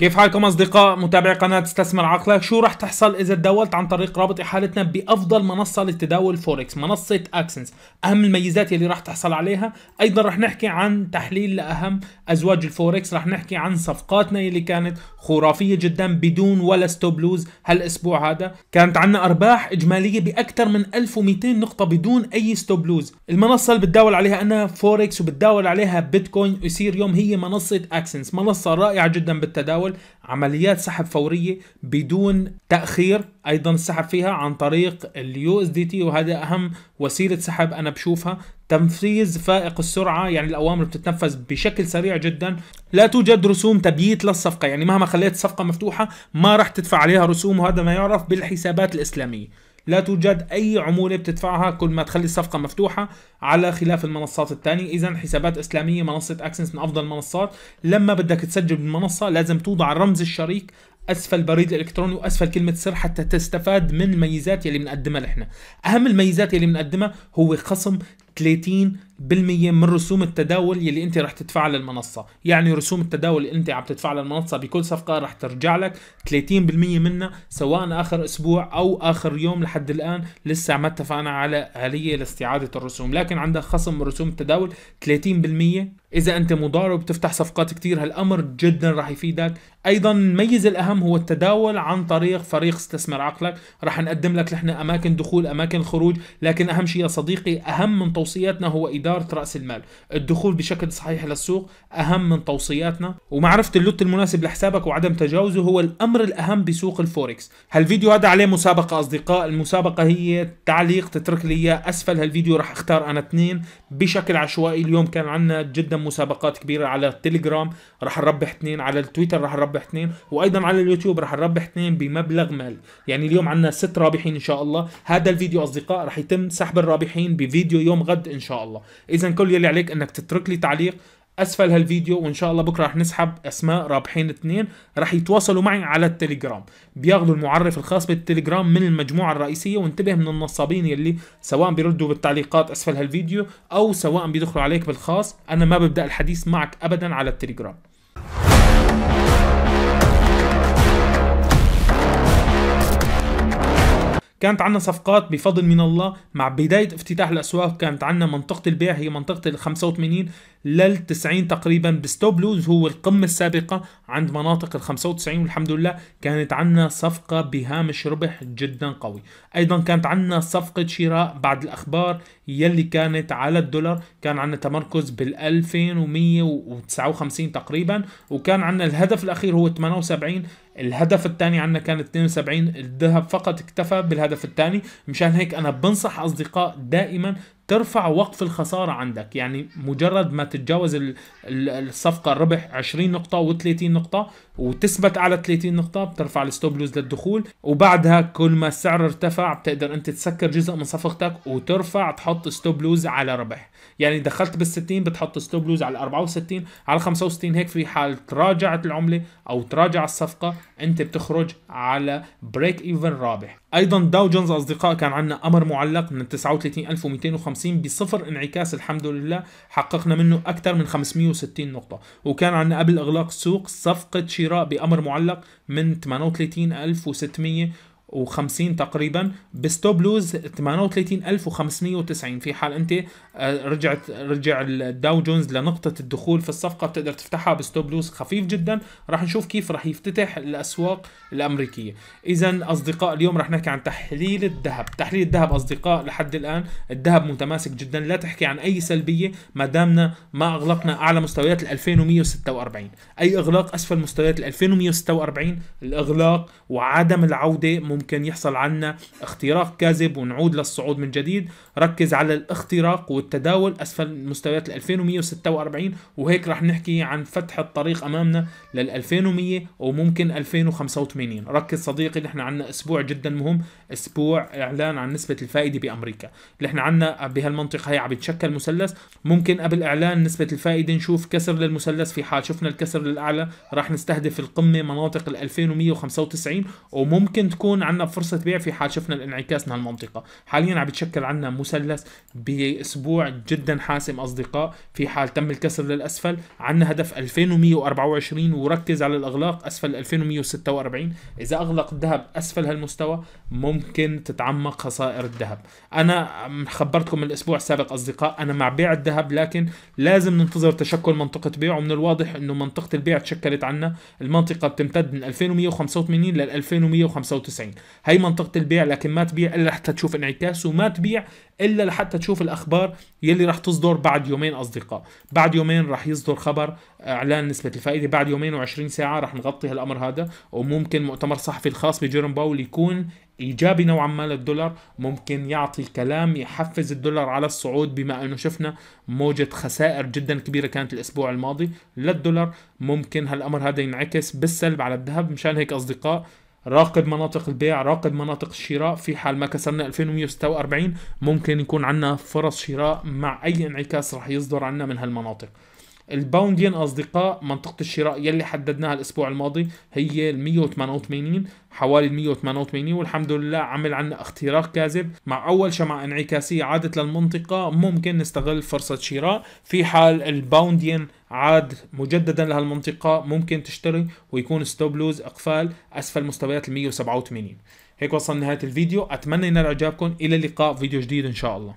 كيف حالكم اصدقاء متابعي قناه استثمر عقلك شو رح تحصل اذا تداولت عن طريق رابط احالتنا بافضل منصه للتداول فوركس منصه اكسنس اهم الميزات اللي رح تحصل عليها ايضا رح نحكي عن تحليل لاهم ازواج الفوركس رح نحكي عن صفقاتنا اللي كانت خرافيه جدا بدون ولا ستوب لوز هالاسبوع هذا كانت عندنا ارباح اجماليه باكثر من 1200 نقطه بدون اي ستوب لوز المنصه اللي بتداول عليها انا فوركس وبتداول عليها بيتكوين وسيريوم هي منصه اكسنس منصه رائعه جدا بالتداول هدول عمليات سحب فورية بدون تأخير أيضا السحب فيها عن طريق اليو اس دي تي وهذا أهم وسيلة سحب أنا بشوفها تنفيذ فائق السرعة يعني الأوامر بتتنفذ بشكل سريع جدا لا توجد رسوم تبييت للصفقة يعني مهما خليت الصفقة مفتوحة ما راح تدفع عليها رسوم وهذا ما يعرف بالحسابات الإسلامية لا توجد أي عمولة بتدفعها كل ما تخلي الصفقة مفتوحة على خلاف المنصات الثانية إذا حسابات إسلامية منصة أكسنس من أفضل المنصات لما بدك تسجل بالمنصة لازم توضع رمز الشريك اسفل البريد الالكتروني واسفل كلمه سر حتى تستفاد من الميزات يلي بنقدمها نحن اهم الميزات يلي بنقدمها هو خصم 30 من رسوم التداول يلي انت رح تدفع للمنصه يعني رسوم التداول اللي انت عم تدفعها للمنصه بكل صفقه رح ترجع لك 30% منها سواء اخر اسبوع او اخر يوم لحد الان لسه ما اتفقنا على آلية لاستعاده الرسوم لكن عندك خصم من رسوم التداول 30% اذا انت مضارب بتفتح صفقات كتير هالامر جدا رح يفيدك ايضا الميزة الاهم هو التداول عن طريق فريق استثمر عقلك رح نقدم لك نحن اماكن دخول اماكن خروج لكن اهم شيء يا صديقي اهم من توصياتنا هو اداره إدارة رأس المال الدخول بشكل صحيح للسوق أهم من توصياتنا ومعرفة اللوت المناسب لحسابك وعدم تجاوزه هو الأمر الأهم بسوق الفوركس هالفيديو هذا عليه مسابقة أصدقاء المسابقة هي تعليق تترك لي إياه أسفل هالفيديو راح أختار أنا اثنين بشكل عشوائي اليوم كان عندنا جدا مسابقات كبيرة على التليجرام راح نربح اثنين على التويتر راح نربح اثنين وأيضا على اليوتيوب راح نربح اثنين بمبلغ مالي يعني اليوم عندنا ست رابحين إن شاء الله هذا الفيديو أصدقاء راح يتم سحب الرابحين بفيديو يوم غد إن شاء الله اذا كل يلي عليك انك تترك لي تعليق اسفل هالفيديو وان شاء الله بكره رح نسحب اسماء رابحين اثنين رح يتواصلوا معي على التليجرام بياخذوا المعرف الخاص بالتليجرام من المجموعه الرئيسيه وانتبه من النصابين يلي سواء بيردوا بالتعليقات اسفل هالفيديو او سواء بيدخلوا عليك بالخاص انا ما ببدا الحديث معك ابدا على التليجرام كانت عندنا صفقات بفضل من الله مع بداية افتتاح الأسواق كانت عندنا منطقة البيع هي منطقة ال 85 لل 90 تقريبا بستوب لوز هو القمة السابقة عند مناطق ال 95 والحمد لله كانت عندنا صفقة بهامش ربح جدا قوي أيضا كانت عندنا صفقة شراء بعد الأخبار يلي كانت على الدولار كان عندنا تمركز بال 2159 تقريبا وكان عندنا الهدف الأخير هو 78 الهدف الثاني عندنا كان 72 الذهب فقط اكتفى بالهدف الهدف الثاني مشان هيك انا بنصح اصدقاء دائما ترفع وقف الخساره عندك يعني مجرد ما تتجاوز الصفقه الربح 20 نقطه و30 نقطه وتثبت على 30 نقطه بترفع الستوب لوز للدخول وبعدها كل ما السعر ارتفع بتقدر انت تسكر جزء من صفقتك وترفع تحط ستوب لوز على ربح يعني دخلت بال60 بتحط ستوب لوز على 64 على 65 هيك في حال تراجعت العمله او تراجع الصفقه انت بتخرج على بريك ايفن رابح ايضا داو جونز اصدقاء كان عندنا امر معلق من 39250 50 بصفر انعكاس الحمد لله حققنا منه اكثر من 560 نقطه وكان عندنا قبل اغلاق السوق صفقه شراء بامر معلق من 38600 و50 تقريبا بستوب لوز 38590 في حال انت آه، رجعت رجع الداو جونز لنقطه الدخول في الصفقه بتقدر تفتحها بستوب لوز خفيف جدا راح نشوف كيف راح يفتتح الاسواق الامريكيه اذا اصدقاء اليوم راح نحكي عن تحليل الذهب تحليل الذهب اصدقاء لحد الان الذهب متماسك جدا لا تحكي عن اي سلبيه ما دامنا ما اغلقنا اعلى مستويات ال 2146 اي اغلاق اسفل مستويات ال 2146 الاغلاق وعدم العوده ممكن يحصل عنا اختراق كاذب ونعود للصعود من جديد ركز على الاختراق والتداول أسفل مستويات ال 2146 وهيك رح نحكي عن فتح الطريق أمامنا لل 2100 وممكن 2085 ركز صديقي نحن عنا أسبوع جدا مهم أسبوع إعلان عن نسبة الفائدة بأمريكا نحن عنا بهالمنطقة هي عم يتشكل مثلث ممكن قبل إعلان نسبة الفائدة نشوف كسر للمثلث في حال شفنا الكسر للأعلى رح نستهدف القمة مناطق ال 2195 وممكن تكون عندنا فرصه بيع في حال شفنا الانعكاس من هالمنطقه حاليا عم بتشكل عندنا مثلث باسبوع جدا حاسم اصدقاء في حال تم الكسر للاسفل عندنا هدف 2124 وركز على الاغلاق اسفل 2146 اذا اغلق الذهب اسفل هالمستوى ممكن تتعمق خسائر الذهب انا خبرتكم الاسبوع السابق اصدقاء انا مع بيع الذهب لكن لازم ننتظر تشكل منطقه بيع ومن الواضح انه منطقه البيع تشكلت عنا المنطقه بتمتد من 2185 لل 2195 هي منطقه البيع لكن ما تبيع الا لحتى تشوف انعكاس وما تبيع الا لحتى تشوف الاخبار يلي رح تصدر بعد يومين اصدقاء بعد يومين رح يصدر خبر آه، اعلان نسبه الفائده بعد يومين و20 ساعه رح نغطي هالامر هذا وممكن مؤتمر صحفي الخاص بجيرم باول يكون ايجابي نوعا ما للدولار ممكن يعطي كلام يحفز الدولار على الصعود بما انه شفنا موجه خسائر جدا كبيره كانت الاسبوع الماضي للدولار ممكن هالامر هذا ينعكس بالسلب على الذهب مشان هيك اصدقاء راقب مناطق البيع راقب مناطق الشراء في حال ما كسرنا 2146 ممكن يكون عندنا فرص شراء مع اي انعكاس راح يصدر عنا من هالمناطق الباونديان اصدقاء منطقه الشراء يلي حددناها الاسبوع الماضي هي ال 188 حوالي ال 188 والحمد لله عمل عنا اختراق كاذب مع اول شمعة انعكاسية عادت للمنطقة ممكن نستغل فرصة شراء في حال الباونديان عاد مجددا لهالمنطقة ممكن تشتري ويكون ستوب لوز اقفال اسفل مستويات ال 187 هيك وصلنا نهاية الفيديو اتمنى ينال اعجابكم الى اللقاء فيديو جديد ان شاء الله